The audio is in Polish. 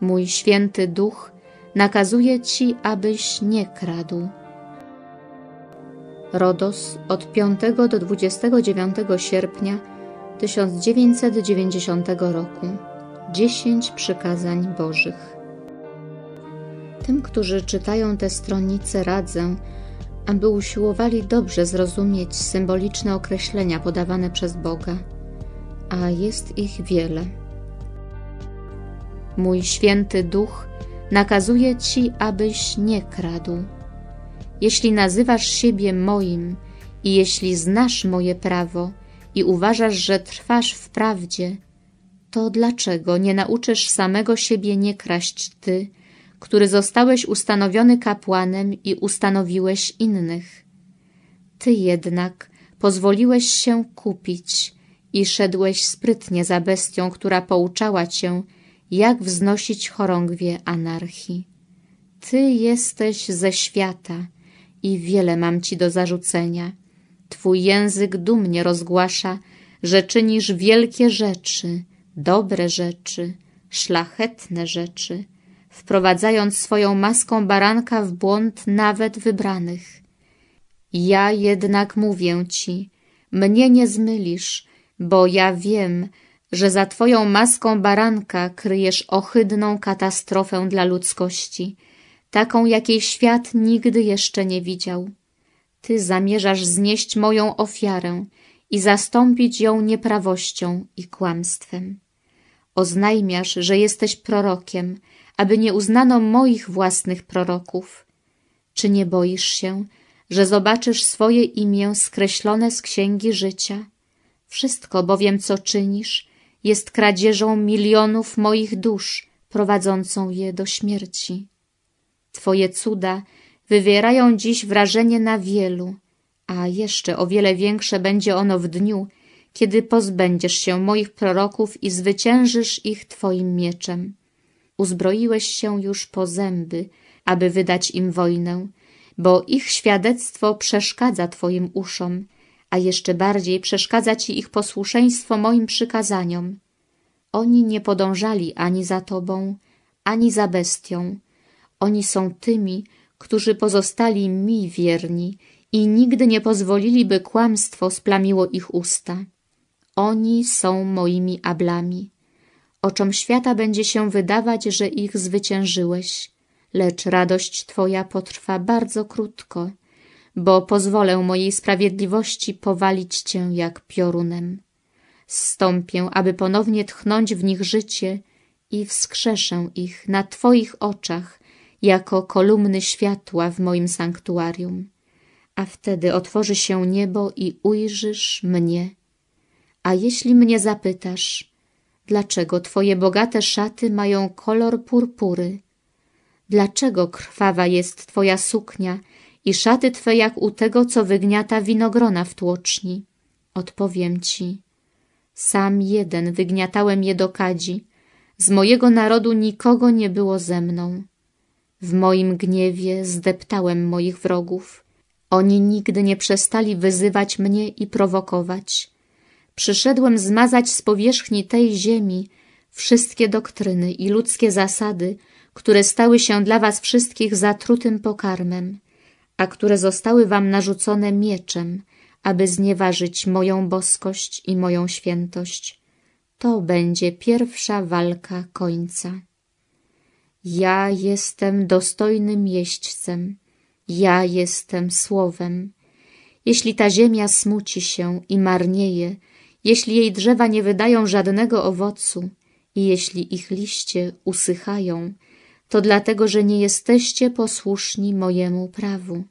Mój święty duch nakazuje ci, abyś nie kradł. Rodos od 5 do 29 sierpnia 1990 roku. 10 przykazań Bożych. Tym, którzy czytają te stronnice, radzę, aby usiłowali dobrze zrozumieć symboliczne określenia podawane przez Boga, a jest ich wiele. Mój święty duch nakazuje ci, abyś nie kradł. Jeśli nazywasz siebie moim i jeśli znasz moje prawo i uważasz, że trwasz w prawdzie, to dlaczego nie nauczysz samego siebie nie kraść ty, który zostałeś ustanowiony kapłanem i ustanowiłeś innych? Ty jednak pozwoliłeś się kupić i szedłeś sprytnie za bestią, która pouczała cię, jak wznosić chorągwie anarchii. Ty jesteś ze świata i wiele mam ci do zarzucenia. Twój język dumnie rozgłasza, że czynisz wielkie rzeczy, dobre rzeczy, szlachetne rzeczy, wprowadzając swoją maską baranka w błąd nawet wybranych. Ja jednak mówię ci, mnie nie zmylisz, bo ja wiem, że za Twoją maską baranka kryjesz ohydną katastrofę dla ludzkości, taką jakiej świat nigdy jeszcze nie widział. Ty zamierzasz znieść moją ofiarę i zastąpić ją nieprawością i kłamstwem. Oznajmiasz, że jesteś prorokiem, aby nie uznano moich własnych proroków. Czy nie boisz się, że zobaczysz swoje imię skreślone z księgi życia? Wszystko bowiem, co czynisz, jest kradzieżą milionów moich dusz, prowadzącą je do śmierci. Twoje cuda wywierają dziś wrażenie na wielu, a jeszcze o wiele większe będzie ono w dniu, kiedy pozbędziesz się moich proroków i zwyciężysz ich Twoim mieczem. Uzbroiłeś się już po zęby, aby wydać im wojnę, bo ich świadectwo przeszkadza Twoim uszom, a jeszcze bardziej przeszkadza ci ich posłuszeństwo moim przykazaniom. Oni nie podążali ani za tobą, ani za bestią. Oni są tymi, którzy pozostali mi wierni i nigdy nie pozwolili, by kłamstwo splamiło ich usta. Oni są moimi ablami. Oczom świata będzie się wydawać, że ich zwyciężyłeś, lecz radość Twoja potrwa bardzo krótko – bo pozwolę mojej sprawiedliwości powalić cię jak piorunem. Stąpię, aby ponownie tchnąć w nich życie i wskrzeszę ich na Twoich oczach jako kolumny światła w moim sanktuarium. A wtedy otworzy się niebo i ujrzysz mnie. A jeśli mnie zapytasz, dlaczego Twoje bogate szaty mają kolor purpury, dlaczego krwawa jest Twoja suknia i szaty Twe jak u tego, co wygniata winogrona w tłoczni. Odpowiem Ci. Sam jeden wygniatałem je do kadzi. Z mojego narodu nikogo nie było ze mną. W moim gniewie zdeptałem moich wrogów. Oni nigdy nie przestali wyzywać mnie i prowokować. Przyszedłem zmazać z powierzchni tej ziemi wszystkie doktryny i ludzkie zasady, które stały się dla was wszystkich zatrutym pokarmem a które zostały wam narzucone mieczem, aby znieważyć moją boskość i moją świętość. To będzie pierwsza walka końca. Ja jestem dostojnym jeźdźcem, ja jestem słowem. Jeśli ta ziemia smuci się i marnieje, jeśli jej drzewa nie wydają żadnego owocu i jeśli ich liście usychają, to dlatego, że nie jesteście posłuszni mojemu prawu.